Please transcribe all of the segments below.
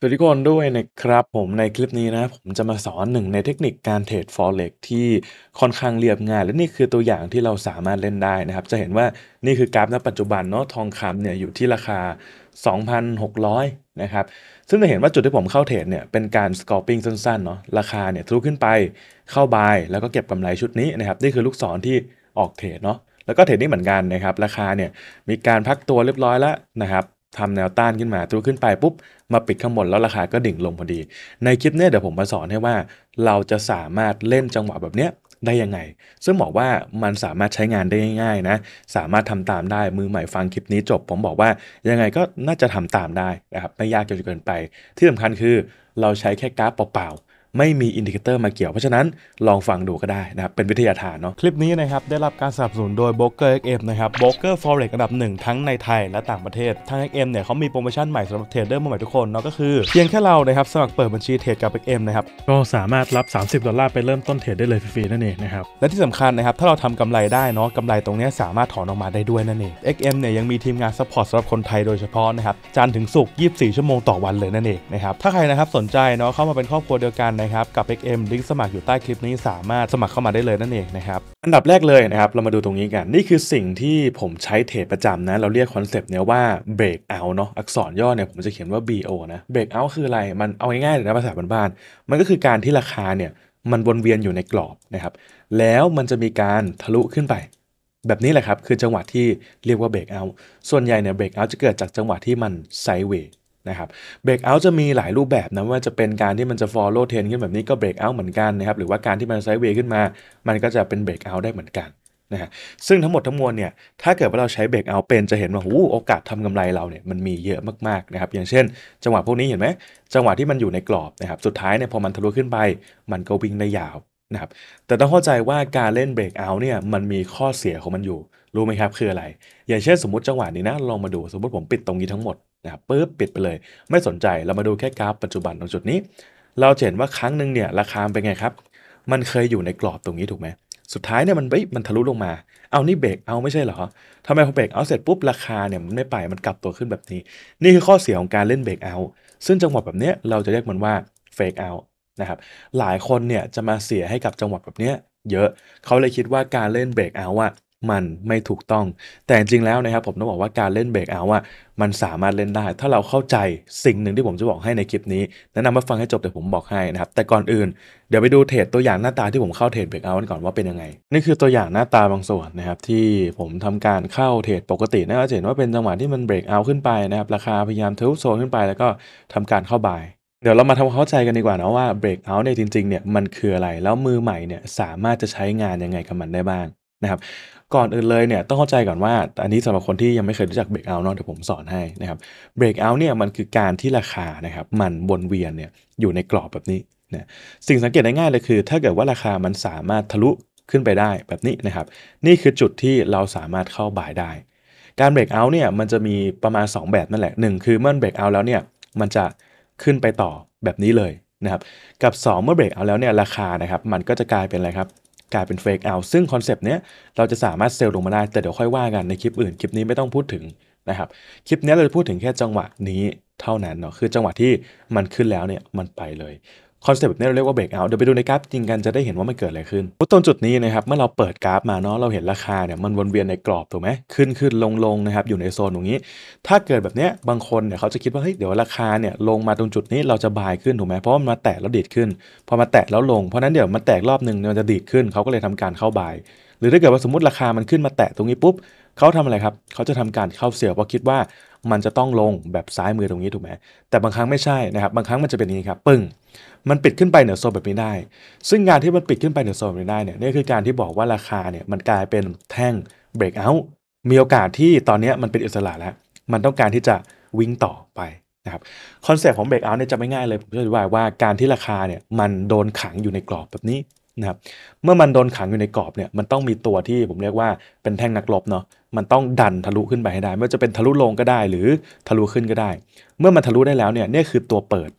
สวัสดีทุกคนด้วยนะครับผมในคลิปนี้นะ ผมจะมาสอนหนึ่งในเทคนิคการเทรด Forex ที่ค่อนข้างเรียบง่ายและนี่คือตัวอย่างที่เราสามารถเล่นได้นะครับ จะเห็นว่านี่คือกราฟณปัจจุบันเนาะทองคำเนี่ยอยู่ที่ราคา 2,600 นะครับ ซึ่งจะเห็นว่าจุดที่ผมเข้าเทรดเนี่ยเป็นการสกอร์ปิ้งสั้นๆเนาะราคาเนี่ยทะลุขึ้นไปเข้าบายแล้วก็เก็บกำไรชุดนี้นะครับนี่คือลูกศรที่ออกเทรดเนาะแล้วก็เทรดนี้เหมือนกันนะครับ ราคาเนี่ยมีการพักตัวเรียบร้อยแล้วนะครับทำแนวต้านขึ้นมาตัวขึ้นไปปุ๊บมาปิดข้างบนแล้วราคาก็ดิ่งลงพอดี ในคลิปเนี้ยเดี๋ยวผมมาสอนให้ว่า เราจะสามารถเล่นจังหวะแบบเนี้ยได้ยังไง ซึ่งบอกว่ามันสามารถใช้งานได้ง่ายๆนะสามารถทำตามได้มือใหม่ฟังคลิปนี้จบผมบอกว่ายังไงก็น่าจะทำตามได้นะครับไม่ยากจนเกินไปที่สำคัญคือเราใช้แค่กราฟเปล่าไม่มีอินดิเคเตอร์มาเกี่ยวเพราะฉะนั้นลองฟังดูก็ได้นะครับ เป็นวิทยาฐานเนาะคลิปนี้นะครับ ได้รับการสนับสนุนโดยบกอ o k เอ็มนะครับ b r o k e r f ร r e x อระดับหนึ่งทั้งในไทยและต่างประเทศทางเอ็กเนี่ยเขามีโปรโมชั่นใหม่สำหรับเทรดเดอร์ใหม่ทุกคน เนาะก็คือเพียงแค่เรานะครับ สมัครเปิดบัญชีเทรดกับเอ็มนะครับก็สามารถรับ30ดอลลาร์ไปเริ่มต้นเทรดได้เลยฟรีๆนั่นเองนะครับและที่สำคัญนะครับถ้าเราทำกำไรได้เนาะกำไรตรงนี้สามารถถอนออกมาได้ด้วยนั่นเองเอ็กเอ็มเนี่ยยังมีทีมงานซัพพอร์ตสำหรับคนไทยโดยเฉพาะนะครับจันถึงศุกร์24 ชั่วโมงต่อวันเลยนั่นเองนะครับถ้าใครนะครับสนใจเนาะเข้ามาเป็นครอบครัวเดียวกันนะครับกับ XM ลิงก์สมัครอยู่ใต้คลิปนี้สามารถสมัครเข้ามาได้เลยนั่นเองนะครับอันดับแรกเลยนะครับ เรามาดูตรงนี้กัน นี่คือสิ่งที่ผมใช้เทรดประจำนะ เราเรียกคอนเซปต์เนี้ยว่า break out เนาะอักษรย่อเนี่ยผมจะเขียนว่า BO นะ break out คืออะไร มันเอาง่ายๆเลยนะภาษาบ้านๆมันก็คือการที่ราคาเนี่ย มันวนเวียนอยู่ในกรอบนะครับ แล้วมันจะมีการทะลุขึ้นไป แบบนี้แหละครับคือจังหวะที่เรียกว่าเบรกเอาส่วนใหญ่เนี่ยเบรกเอาจะเกิดจากจังหวะที่มันไซเวยนะครับเบรกเอาจะมีหลายรูปแบบนะว่าจะเป็นการที่มันจะฟอลโล่เทนขึ้นแบบนี้ก็เบรกเอาเหมือนกันนะครับหรือว่าการที่มันไซด์เวย์ขึ้นมา มันก็จะเป็นเบรกเอาได้เหมือนกันนะฮะซึ่งทั้งหมดทั้งมวลเนี่ยถ้าเกิดว่าเราใช้เบรกเอาเป็นจะเห็นว่าโอกาสทำกำไรเราเนี่ยมันมีเยอะมากๆนะครับอย่างเช่น จังหวะพวกนี้เห็นไหม จังหวะที่มันอยู่ในกรอบนะครับสุดท้ายเนี่ยพอมันทะลุขึ้นไปมันก็วิ่งได้ยาวนะครับแต่ต้องเข้าใจว่าการเล่นเบรกเอาเนี่ยมันมีข้อเสียของมันอยู่รู้ไหมครับคืออะไร อย่างเช่นสมมติจังหวะนี้นะลองมาดูสมมติผมปิดตรงนี้ทั้งหมดนะครับปึ๊บปิดไปเลย ไม่สนใจเรามาดูแค่กราฟปัจจุบันตรงจุดนี้ เราเห็นว่าครั้งหนึ่งเนี่ยราคาเป็นไงครับ มันเคยอยู่ในกรอบตรงนี้ถูกไหมสุดท้ายเนี่ยมันเป้ยมันทะลุลงมาเอานี่เบรกเอาไม่ใช่เหรอทำไมพอเบรกเอาเสร็จปุ๊บ ราคาเนี่ยมันไม่ไปมันกลับตัวขึ้นแบบนี้ นี่คือข้อเสียของการเล่นเบรกเอา ซึ่งจังหวะแบบเนี้ยเราจะเรียกมันว่าเฟกเอานะครับหลายคนเนี่ยจะมาเสียให้กับจังหวะแบบเนี้ยเยอะเขาเลยคิดว่าการเล่นเบรกเอาอะมันไม่ถูกต้อง แต่จริงแล้วนะครับผมต้องบอกว่าการเล่นเบรกเอาว่ามันสามารถเล่นได้ ถ้าเราเข้าใจสิ่งหนึ่งที่ผมจะบอกให้ในคลิปนี้แนะนำมาฟังให้จบแต่ผมบอกให้นะครับแต่ก่อนอื่น เดี๋ยวไปดูเทรดตัวอย่างหน้าตาที่ผมเข้าเทรดเบรกเอากันก่อนว่าเป็นยังไงนี่คือตัวอย่างหน้าตาบางส่วนนะครับที่ผมทำการเข้าเทรดปกตินะครจะเห็นว่าเป็นจังหวะที่มันเบรกเอาขึ้นไปนะครับราคาพยายามทะลุโซนขึ้นไป แล้วก็ทำการเข้าบาย เดี๋ยวเรามาทำความเข้าใจกันดีกว่านะว่าเบรกเอาในจริงๆเนี่ยมันคืออะไรแล้วมือใหม่เนี่ยสามารถจะใช้งานยังไงกับมันได้บ้างนะครับก่อนอื่นเลยเนี่ยต้องเข้าใจก่อนว่าอันนี้สำหรับคนที่ยังไม่เคยรู้จักเบรกเอาท์เนาะเดี๋ยวผมสอนให้นะครับเบรกเอาท์เนี่ยมันคือการที่ราคานะครับมันวนเวียนเนี่ยอยู่ในกรอบแบบนี้นะสิ่งสังเกตได้ง่ายเลยคือถ้าเกิดว่าราคามันสามารถทะลุขึ้นไปได้แบบนี้นะครับ นี่คือจุดที่เราสามารถเข้าบ่ายได้ การเบรกเอาท์เนี่ยมันจะมีประมาณ 2 แบบนั่นแหละ1คือเมื่อเบรกเอาท์แล้วเนี่ยมันจะขึ้นไปต่อแบบนี้เลยนะครับกับ 2 เมื่อเบรกเอาท์แล้วเนี่ยราคานะครับมันก็จะกลายเป็นอะไรครับกลายเป็นเฟกเอาซึ่งคอนเซปต์เนี้ย เราจะสามารถเซลลงมาได้ แต่เดี๋ยวค่อยว่ากันในคลิปอื่น คลิปนี้ไม่ต้องพูดถึงนะครับคลิปนี้เราจะพูดถึงแค่จังหวะนี้เท่านั้นเนาะคือจังหวะที่มันขึ้นแล้วเนี่ยมันไปเลยคอนเซปต์แบบนี้เราเรียกว่าเบรกเอา เดี๋ยวไปดูในกราฟจริงกันจะได้เห็นว่ามันเกิดอะไรขึ้นตรงจุดนี้นะครับเมื่อเราเปิดกราฟมาเนาะเราเห็นราคาเนี่ยมันวนเวียนในกรอบถูกไหมขึ้นขึ้นลงลงนะครับอยู่ในโซนตรงนี้ ถ้าเกิดแบบเนี้ยบางคนเนี่ยเขาจะคิดว่าเฮ้ยเดี๋ยวราคาเนี่ยลงมาตรงจุดนี้เราจะบายขึ้นถูกไหมเพราะมันมาแตะแล้วดีดขึ้น พอมาแตะแล้วลง เพราะนั้นเดี๋ยวมันแตกรอบหนึ่งมันจะดีดขึ้นเขาก็เลยทำการเข้าบาย หรือถ้าเกิดว่าสมมติราคามันขึ้นมาแตะตรงนี้ปุ๊บ เขาทำอะไรครับเขาจะทำการเข้าเสียวเพราะคิดว่ามันจะต้องลงแบบซ้ายมือตรงนี้ถูกไหมแต่บางครั้งไม่ใช่นะครับ บางครั้งมันจะเป็นอย่างนี้ครับ ปึ้ง มันปิดขึ้นไปเหนือโซนแบบนี้ได้ ซึ่งงานที่มันปิดขึ้นไปเหนือโซนแบบนี้ได้เนี่ยนี่คือการที่บอกว่าราคาเนี่ยมันกลายเป็นแท่งเบรกเอาท์มีโอกาสที่ตอนนี้มันเป็นอิสระแล้ว มันต้องการที่จะวิ่งต่อไปนะครับคอนเซ็ปต์ของเบรกเอาท์เนี่ยจะไม่ง่ายเลยผมจะอธิบายว่าการที่ราคาเนี่ยมันโดนขังอยู่ในกรอบแบบนี้นะครับเมื่อมันโดนขังอยู่ในกรอบเนี่ย มันต้องมีตัวที่ผมเรียกว่าเป็นแท่งนักลบเนาะมันต้องดันทะลุขึ้นไปให้ได้ ไม่ว่าจะเป็นทะลุลงก็ได้หรือทะลุขึ้นก็ได้ เมื่อมันทะลุได้แล้วเนี่ยนี่คือตัวเปิด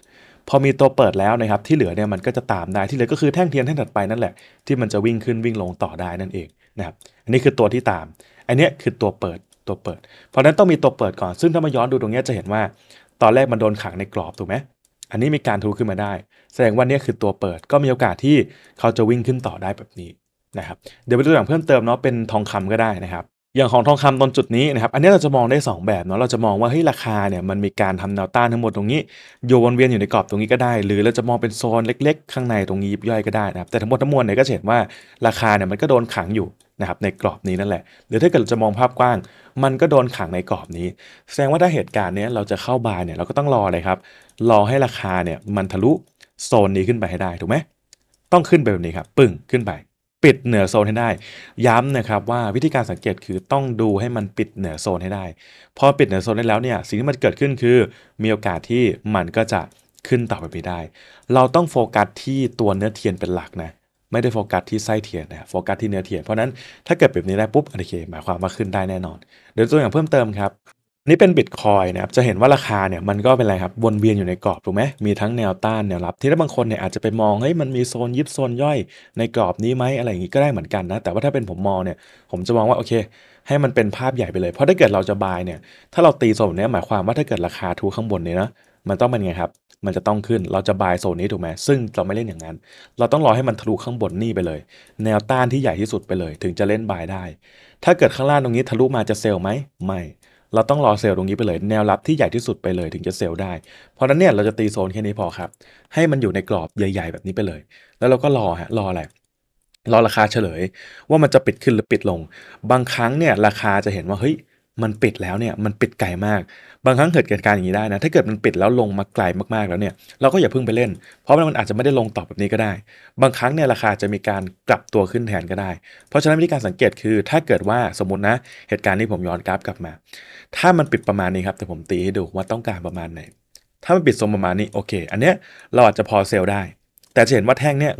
พอมีตัวเปิดแล้วนะครับ ที่เหลือเนี่ยมันก็จะตามได้ที่เหลือก็คือแท่งเทียนแท่งถัดไปนั่นแหละที่มันจะวิ่งขึ้นวิ่งลงต่อได้นั่นเองนะครับ อันนี้คือตัวที่ตาม อันนี้คือตัวเปิดตัวเปิด เพราะนั้นต้องมีตัวเปิดก่อน ซึ่งถ้ามาย้อนดูตรงนี้จะเห็นว่า ตอนแรกมันโดนขังในกรอบถูกไหม อันนี้มีการทะลุขึ้นมาได้ แสดงว่านี่คือตัวเปิดก็มีโอกาสที่เขาจะวิ่งขึ้นต่อได้แบบนี้นะครับเดี๋ยวไปดูอย่างเพิ่มเติมเนาะเป็นทองคำก็ได้นะครับอย่างของทองคำตอนจุดนี้นะครับ อันนี้เราจะมองได้ 2 แบบเนาะเราจะมองว่าเฮ้ยราคาเนี่ยมันมีการทำแนวต้านทั้งหมดตรงนี้โยนเวียนอยู่ในกรอบตรงนี้ก็ได้ หรือเราจะมองเป็นโซนเล็กๆ ข้างในตรงนี้ยิบย่อยก็ได้นะครับ แต่ทั้งหมดทั้งมวลเนี่ยก็เห็นว่าราคาเนี่ยมันก็โดนขังอยู่นะครับในกรอบนี้นั่นแหละหรือถ้าเกิดจะมองภาพกว้าง มันก็โดนขังในกรอบนี้ แสดงว่าถ้าเหตุการณ์เนี้ยเราจะเข้าบายเนี่ยเราก็ต้องรอเลยครับ รอให้ราคาเนี่ยมันทะลุโซนนี้ขึ้นไปให้ได้ถูกไหม ต้องขึ้นไปแบบนี้ครับปึ่งขึ้นไปปิดเหนือโซนให้ได้ ย้ำนะครับว่าวิธีการสังเกตคือต้องดูให้มันปิดเหนือโซนให้ได้ พอปิดเหนือโซนได้แล้วเนี่ยสิ่งที่มันเกิดขึ้นคือมีโอกาสที่มันก็จะขึ้นต่อไปไม่ได้ เราต้องโฟกัสที่ตัวเนื้อเทียนเป็นหลักนะไม่ได้โฟกัสที่ไส้เทียนนะโฟกัสที่เนื้อเทียน เพราะนั้น ถ้าเกิดแบบนี้ได้ปุ๊บโอเคหมายความว่าขึ้นได้แน่นอนเดี๋ยวตัวอย่างเพิ่มเติมครับนี่เป็นบิตคอยนะครับ จะเห็นว่าราคาเนี่ยมันก็เป็นอะไรครับวนเวียนอยู่ในกรอบถูกไหมมีทั้งแนวต้านแนวรับที่ถ้าบางคนเนี่ยอาจจะไปมองเฮ้ยมันมีโซนยิบโซนย่อย ในกรอบนี้ไหมอะไรอย่างนี้ก็ได้เหมือนกันนะแต่ว่าถ้าเป็นผมมองเนี่ยผมจะมองว่าโอเค ให้มันเป็นภาพใหญ่ไปเลย เพราะถ้าเกิดเราจะบายเนี่ยถ้าเราตีโซนเนี้ยหมายความว่าถ้าเกิดราคาทูข้างบนเนี่ยนะมันต้องเป็นไงครับ มันจะต้องขึ้นเราจะบายโซนนี้ถูกไหมซึ่งเราไม่เล่นอย่างนั้น เราต้องรอให้มันทะลุข้างบนนี่ไปเลย แนวต้านที่ใหญ่ที่สุดไปเลย ถึงจะเล่นบายได้ ถ้าเกิดข้างล่างตรงนี้ทะลุมาจะเซลไหมไม่เราต้องรอเซลล์ตรงนี้ไปเลยแนวรับที่ใหญ่ที่สุดไปเลยถึงจะเซลล์ได้ เพราะนั้นเนี่ยเราจะตีโซนแค่นี้พอครับ ให้มันอยู่ในกรอบใหญ่ๆ แบบนี้ไปเลย แล้วเราก็รอฮะ รออะไร รอราคาเฉลย ว่ามันจะปิดขึ้นหรือปิดลง บางครั้งเนี่ยราคาจะเห็นว่าเฮ้ยมันปิดแล้วเนี่ยมันปิดไกลมาก บางครั้งเกิดเหตุการณ์อย่างนี้ได้นะ ถ้าเกิดมันปิดแล้วลงมาไกลมากๆแล้วเนี่ยเราก็อย่าเพิ่งไปเล่น เพราะมันอาจจะไม่ได้ลงต่อแบบนี้ก็ได้ บางครั้งเนี่ยราคาจะมีการกลับตัวขึ้นแทนก็ได้ เพราะฉะนั้นวิธีการสังเกตคือ ถ้าเกิดว่าสมมตินะเหตุการณ์ที่ผมย้อนกราฟกลับมา ถ้ามันปิดประมาณนี้ครับ แต่ผมตีให้ดูว่าต้องการประมาณไหนถ้ามันปิดทรงประมาณนี้โอเค อันเนี้ยเราอาจจะพอเซลได้ แต่จะเห็นว่าแท่งเนี่ย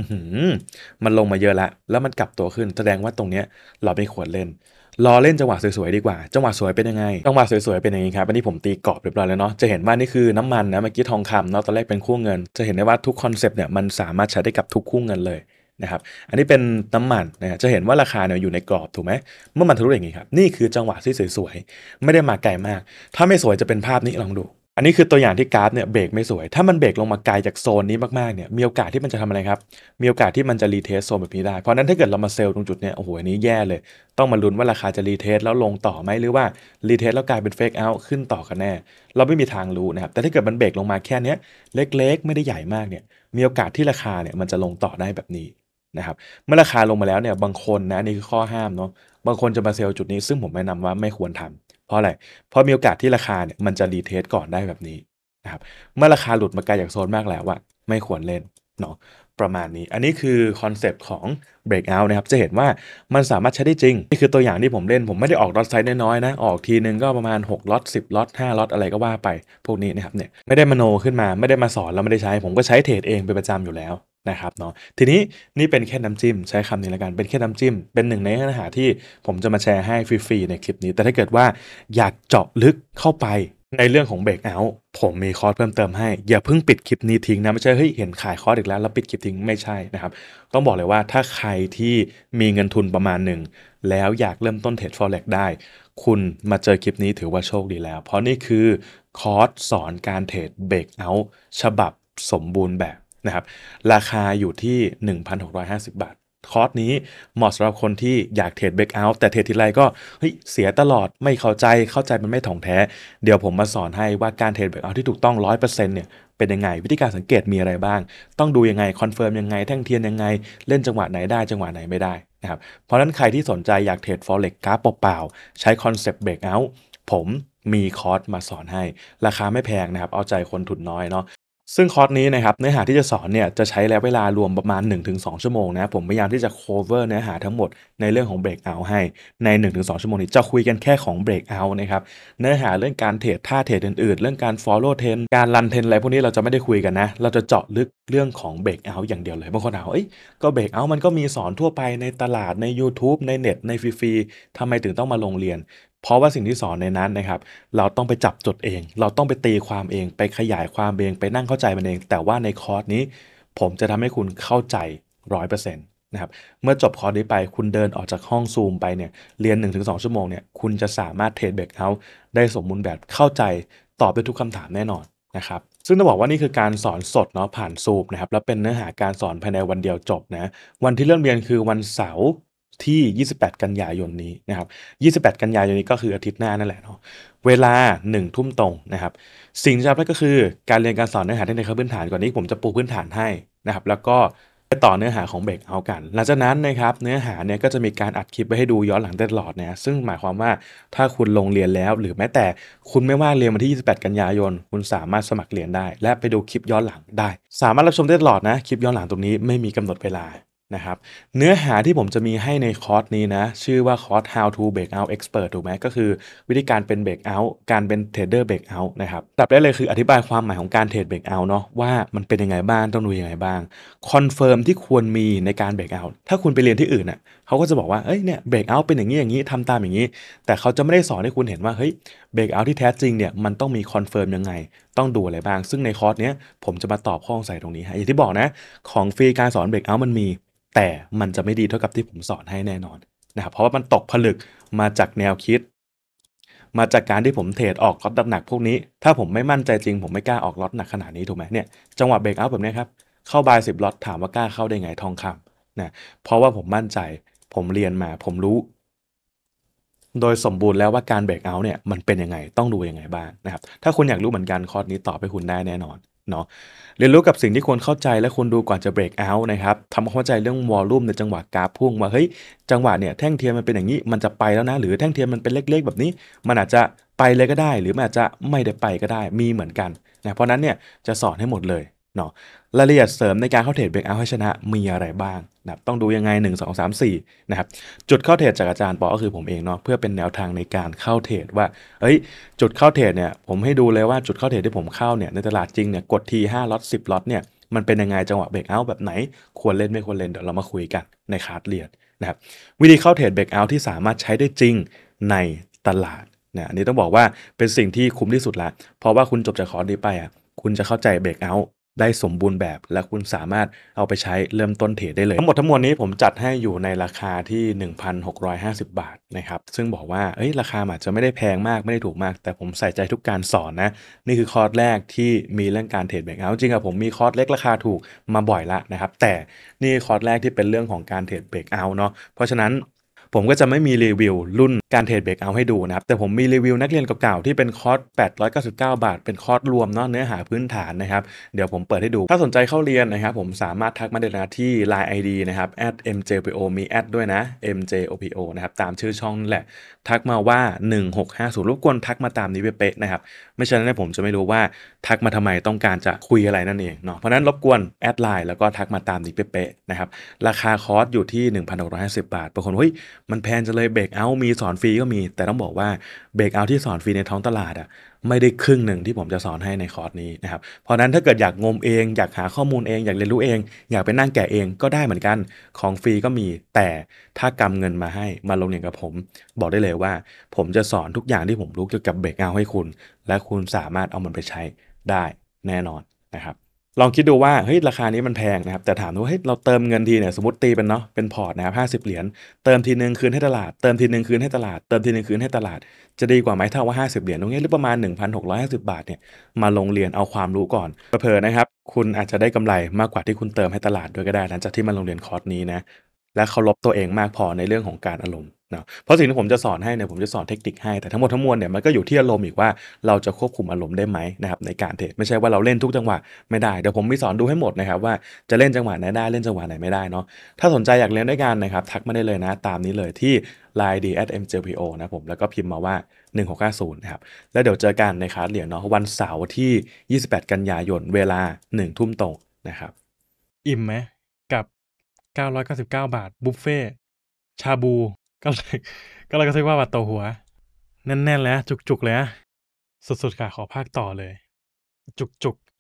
มันลงมาเยอะละ แล้วมันกลับตัวขึ้น แสดงว่าตรงเนี้ย เราไม่ควรเล่นรอเล่นจังหวะสวยๆดีกว่า จังหวะสวยเป็นยังไง จังหวะสวย ๆ เป็นยังไงครับอันนี้ผมตีกรอบเรียบร้อยแล้วเนาะ จะเห็นว่านี่คือน้ำมันนะเมื่อกี้ทองคำเนาะตอนแรกเป็นคู่เงิน จะเห็นได้ว่าทุกคอนเซปต์เนี่ยมันสามารถใช้ได้กับทุกคู่เงินเลยนะครับ อันนี้เป็นน้ำมันนะ จะเห็นว่าราคาเนี่ยอยู่ในกรอบถูกไหม เมื่อมันทะลุอย่างนี้ครับ นี่คือจังหวะที่สวยๆ ไม่ได้มาไกลมาก ถ้าไม่สวยจะเป็นภาพนี้ลองดูอันนี้คือตัวอย่างที่กราฟเนี่ย เบรกไม่สวย ถ้ามันเบรกลงมาไกลจากโซนนี้มากๆเนี่ยมีโอกาสที่มันจะทำอะไรครับ มีโอกาสที่มันจะรีเทสโซนแบบนี้ได้ เพราะนั้นถ้าเกิดเรามาเซลล์ตรงจุดเนี่ยโอ้โหอันนี้แย่เลย ต้องมาลุ้นว่าราคาจะรีเทสแล้วลงต่อไหมหรือว่ารีเทสแล้วกลายเป็นเฟกเอาท์ขึ้นต่อกันแน่ เราไม่มีทางรู้นะครับแต่ถ้าเกิดมันเบรกลงมาแค่นี้เล็ก ๆ ไม่ได้ใหญ่มากเนี่ยมีโอกาสที่ราคาเนี่ยมันจะลงต่อได้แบบนี้นะครับเมื่อราคาลงมาแล้วเนี่ยบางคนนะนี่คือข้อห้ามเนาะบางคนจะมาเซลล์จุดนี้ซึ่งผมแนะนำว่าไม่ควรทำเพราะอะไร เพราะมีโอกาสที่ราคาเนี่ยมันจะรีเทสก่อนได้แบบนี้นะครับ เมื่อราคาหลุดมาไกลจากโซนมากแล้ว่ะไม่ควรเล่นเนาะประมาณนี้ อันนี้คือคอนเซปต์ของ breakout นะครับ จะเห็นว่ามันสามารถใช้ได้จริง นี่คือตัวอย่างที่ผมเล่นผมไม่ได้ออกล็อตไซส์น้อยๆนะออกทีนึงก็ประมาณ6ล็อต10ล็อต5ล็อตอะไรก็ว่าไปพวกนี้นะครับเนี่ยไม่ได้มโนขึ้นมา ไม่ได้มาสอนแล้วไม่ได้ใช้ ผมก็ใช้เทรดเองเป็นประจำอยู่แล้วนะครับเนาะทีนี้นี่เป็นแค่น้ำจิ้มใช้คำนี้ละกันเป็นแค่น้ำจิ้มเป็นหนึ่งในเนื้อหาที่ผมจะมาแชร์ให้ฟรีๆในคลิปนี้ แต่ถ้าเกิดว่าอยากเจาะลึกเข้าไปในเรื่องของเบรกเอาท์ผมมีคอร์สเพิ่มเติมให้ อย่าเพิ่งปิดคลิปนี้ทิ้งนะไม่ใช่เฮ้ยเห็นขายคอร์สอีกแล้วแล้วปิดคลิปทิ้งไม่ใช่นะครับต้องบอกเลยว่าถ้าใครที่มีเงินทุนประมาณหนึ่งแล้วอยากเริ่มต้นเทรดฟอเร็กได้ คุณมาเจอคลิปนี้ถือว่าโชคดีแล้ว เพราะนี่คือคอร์สสอนการเทรดเบรกเอาท์ฉบับสมบูรณ์แบบนะครับราคาอยู่ที่ 1,650 บาท คอร์สนี้เหมาะสำหรับคนที่อยากเทรดเบรกเอาท์แต่เทรดทีไรก็เฮ้ยเสียตลอดไม่เข้าใจเข้าใจมันไม่ถ่องแท้ เดี๋ยวผมมาสอนให้ว่าการเทรดเบรกเอาท์ที่ถูกต้อง 100%เนี่ยเป็นยังไงวิธีการสังเกตมีอะไรบ้าง ต้องดูยังไง คอนเฟิร์มยังไง แท่งเทียนยังไง เล่นจังหวะไหนได้ จังหวะไหนไม่ได้นะครับเพราะนั้นใครที่สนใจอยากเทรด forex กราฟเปล่าๆใช้คอนเซปต์เบรกเอาท์ผมมีคอร์สมาสอนให้ ราคาไม่แพงนะครับเอาใจคนทุนน้อยเนาะซึ่งคอร์สนี้นะครับเนื้อหาที่จะสอนเนี่ยจะใช้ระยะเวลารวมประมาณ1-2ชั่วโมงนะผมพยายามที่จะ cover เนื้อหาทั้งหมดในเรื่องของ break out ให้ใน1-2ชั่วโมงนี้จะคุยกันแค่ของ break out นะครับเนื้อหาเรื่องการเทรดท่าเทรดอื่นๆ เรื่องการ follow trend การรันเทรนอะไรพวกนี้เราจะไม่ได้คุยกันนะเราจะเจาะลึกเรื่องของ break out อย่างเดียวเลยบางคนถามเอ้ยก็ break out มันก็มีสอนทั่วไปในตลาดใน YouTube ในเน็ตในฟรีๆทำไมถึงต้องมาลงเรียนเพราะว่าสิ่งที่สอนในนั้นนะครับเราต้องไปจับจดเอง เราต้องไปตีความเอง ไปขยายความเอง ไปนั่งเข้าใจมันเอง แต่ว่าในคอร์สนี้ ผมจะทำให้คุณเข้าใจรร้ออยเป์เซ็นะครับเมื่อจบคอร์สนี้ไป คุณเดินออกจากห้องซูมไปเนี่ยเรียน 1-2 ชั่วโมงเนี่ยคุณจะสามารถเทรดเบรกเฮาส์ได้สมบูรณ์แบบเข้าใจตอบได้ทุกคำถามแน่นอนนะครับซึ่งต้องบอกว่านี่คือการสอนสดเนาะผ่านซูมนะครับแล้วเป็นเนื้อหาการสอนภายในวันเดียวจบนะวันที่เริ่มเรียนคือวันเสาร์ที่ 28 กันยายนนี้นะครับ 28 กันยายนนี้ก็คืออาทิตย์หน้านั่นแหละเนาะเวลา 1 ทุ่มตรงนะครับ สิ่งที่จะำได้ก็คือ การเรียนการสอนเนื้อหาในขั้นพื้นฐานก่อนนี้ ผมจะปูพื้นฐานให้นะครับ แล้วก็ไปต่อเนื้อหาของเบรกเอากัน หลังจากนั้นนะครับเนื้อหาเนี่ยก็จะมีการอัดคลิปไว้ให้ดูย้อนหลังตลอดนะ ซึ่งหมายความว่าถ้าคุณลงเรียนแล้ว หรือแม้แต่คุณไม่ว่าเรียนวันที่ 28 กันยายน คุณสามารถสมัครเรียนได้ และไปดูคลิปย้อนหลังได้ สามารถรับชมได้ตลอดนะคลิปย้อนหลังตรงนี้ไม่มีกำหนดเวลานะครับเนื้อหาที่ผมจะมีให้ในคอร์สนี้นะ ชื่อว่าคอร์ส how to break out expert ถูกไหมก็คือวิธีการเป็น break out การเป็นเทรดเดอร์ break out นะครับตับได้เลยคืออธิบายความหมายของการเทรด break out เนาะว่ามันเป็นยังไงบ้าง ต้องดูยังไงบ้างคอนเฟิร์มที่ควรมีในการ break out ถ้าคุณไปเรียนที่อื่นน่ะเขาก็จะบอกว่าเอ้ยเนี่ย break out เป็นอย่างนี้อย่างนี้ทำตามอย่างนี้ แต่เขาจะไม่ได้สอนให้คุณเห็นว่าเฮ้ย break out ที่แท้จริงเนี่ยมันต้องมีคอนเฟิร์มยังไงต้องดูอะไรบ้าง ซึ่งในคอร์สเนี้ยผมจะมาตอบข้อสงสัยตรงนี้ฮะอย่างที่บอกนะของฟรีการสอน break out มันมีแต่ มันจะไม่ดีเท่ากับที่ผมสอนให้แน่นอนนะครับเพราะว่ามันตกผลึกมาจากแนวคิด มาจากการที่ผมเทรดออกล็อตหนักพวกนี้ ถ้าผมไม่มั่นใจจริง ผมไม่กล้าออกล็อตหนักขนาดนี้ถูกไหมเนี่ยจังหวะเบรกเอาแบบนี้ครับเข้าบายสิบล็อตถามว่ากล้าเข้าได้ไงทองคำนะเพราะว่าผมมั่นใจผมเรียนมาผมรู้ โดยสมบูรณ์แล้วว่าการเบรกเอาท์เนี่ยมันเป็นยังไงต้องดูยังไงบ้างนะครับถ้าคุณอยากรู้เหมือนกันคอร์สนี้ตอบไปคุณได้แน่นอนเนาะเรียนรู้กับสิ่งที่ควรเข้าใจและควรดูก่อนจะเบรกเอาท์นะครับทำความเข้าใจเรื่องวอลลุ่มในจังหวะกราฟพุ่งว่าเฮ้ยจังหวะเนี่ยแท่งเทียนมันเป็นอย่างนี้ มันจะไปแล้วนะ หรือแท่งเทียนมันเป็นเล็กๆ แบบนี้ มันอาจจะไปเลยก็ได้ หรือมันอาจจะไม่ได้ไปก็ได้มีเหมือนกันนะเพราะนั้นเนี่ยจะสอนให้หมดเลยเนาะรายละเอียดเสริมในการเข้าเทรดเบรกเอาให้ชนะมีอะไรบ้างนะครับต้องดูยังไง 1 2 3 4นะครับจุดเข้าเทรดจากอาจารย์ปอก็คือผมเองเนาะเพื่อเป็นแนวทางในการเข้าเทรดว่าเอ้ยจุดเข้าเทรดเนี่ยผมให้ดูเลยว่าจุดเข้าเทรดที่ผมเข้าเนี่ยในตลาดจริงเนี่ยกดที5ล็อต10ล็อตเนี่ยมันเป็นยังไงจังหวะเบรกเอาแบบไหน ควรเล่นไม่ควรเล่นเดี๋ยวเรามาคุยกันในคาร์ดเรียนนะครับวิธีเข้าเทรดเบรกเอาที่สามารถใช้ได้จริงในตลาดนะอันนี้ต้องบอกว่าเป็นสิ่งที่คุ้มที่สุดละเพราะว่าคุณจบจากคอร์สนี้ไปอ่ะคุณจะเข้าใจเบรกเอาได้สมบูรณ์แบบและคุณสามารถเอาไปใช้เริ่มต้นเทรดได้เลยทั้งหมดทั้งมวลนี้ผมจัดให้อยู่ในราคาที่ 1,650 บาทนะครับซึ่งบอกว่าเอ้ยราคาอาจจะไม่ได้แพงมากไม่ได้ถูกมาก แต่ผมใส่ใจทุกการสอนนะนี่คือคอร์สแรกที่มีเรื่องการเทรดแบ่งเอาจริงครับผมมีคอร์สเล็กราคาถูกมาบ่อยละนะครับแต่นี่คอร์สแรกที่เป็นเรื่องของการเทรดเบรกเอาเนาะเพราะฉะนั้นผมก็จะไม่มีรีวิวรุ่นการเทรดเบรกเอาให้ดูนะครับ แต่ผมมีรีวิวนักเรียนเก่าๆ ที่เป็นคอร์ส899 บาทเป็นคอร์สรวมเนาะเนื้อหาพื้นฐานนะครับ เดี๋ยวผมเปิดให้ดูถ้าสนใจเข้าเรียนนะครับ ผมสามารถทักมาได้นะที่ Line ID นะครับ @mjpo มีแอดด้วยนะ mjopo นะครับ ตามชื่อช่องแหละทักมาว่า 1650รบกวนทักมาตามนี้เป๊ะๆนะครับไม่ฉะนั้นผมจะไม่รู้ว่าทักมาทำไมต้องการจะคุยอะไรนั่นเองเนาะเพราะนั้นรบกวนแอดไลน์แล้วก็ทักมาตามนี้เป๊ะๆนะครับราคาคอร์สอยู่ที่ 1650 บาทบางคนเฮ้ยมันแพงจะเลยเบรกเอา มีสอนฟรีก็มี แต่ต้องบอกว่าเบรกเอาที่สอนฟรีในท้องตลาดอะ่ะไม่ได้ครึ่งหนึ่งที่ผมจะสอนให้ในคอร์สนี้นะครับ เพราะนั้นถ้าเกิดอยากงมเองอยากหาข้อมูลเอง อยากเรียนรู้เอง อยากไปนั่งแกะเองก็ได้เหมือนกันของฟรีก็มี แต่ถ้ากำเงินมาให้มาลงเรียนกับผม บอกได้เลยว่าผมจะสอนทุกอย่างที่ผมรู้เกี่ยวกับเบรกเอาให้คุณและคุณสามารถเอามันไปใช้ได้แน่นอนนะครับลองคิดดูว่าเฮ้ยราคานี้มันแพงนะครับ แต่ถามว่าเฮ้ยเราเติมเงินทีเนี่ยสมมติตีเป็นเนาะเป็นพอร์ตนะครับห้าสิบเหรียญเติมทีหนึ่งคืนให้ตลาดเติมทีหนึ่งคืนให้ตลาดเติมทีหนึ่งคืนให้ตลาดจะดีกว่าไหมถ้าว่าห้าสิบเหรียญตรงนี้หรือประมาณหนึ่งพันหกร้อยห้าสิบาทเนี่ยมาลงเรียนเอาความรู้ก่อนเผลอนะครับคุณอาจจะได้กำไรมากกว่าที่คุณเติมให้ตลาดด้วยก็ได้หลังจากที่มาลงเรียนคอร์สนี้นะและเคารพตัวเองมากพอในเรื่องของการอารมณ์นะเพราะสิ่งที่ผมจะสอนให้เนี่ยผมจะสอนเทคนิคให้แต่ทั้งหมดทั้งมวลเนี่ยมันก็อยู่ที่อารมณ์อีกว่าเราจะควบคุมอารมณ์ได้ไหมนะครับในการเทรดไม่ใช่ว่าเราเล่นทุกจังหวะไม่ได้เดี๋ยวผมมีสอนดูให้หมดนะครับว่าจะเล่นจังหวะไหนได้เล่นจังหวะไหนไม่ได้เนาะถ้าสนใจอยากเรียนด้วยกันนะครับทักมาได้เลยนะตามนี้เลยที่ line d at mjpo นะผมแล้วก็พิมพ์มาว่า1690นะครับแล้วเดี๋ยวเจอกันในคลาสเรียนเนาะวันเสาร์ที่ 28 กันยายนเวลา1ทุ่มตรงนะครับอิ่มไหมกับ 999 บาทบุฟเฟ่ชาบูก็เลยก็เลยก็ทึกว่าวัดโตหัว แน่นๆแล้วจุก ๆ เลยสุด ๆ ค่ะ ขอภาคต่อเลย จุก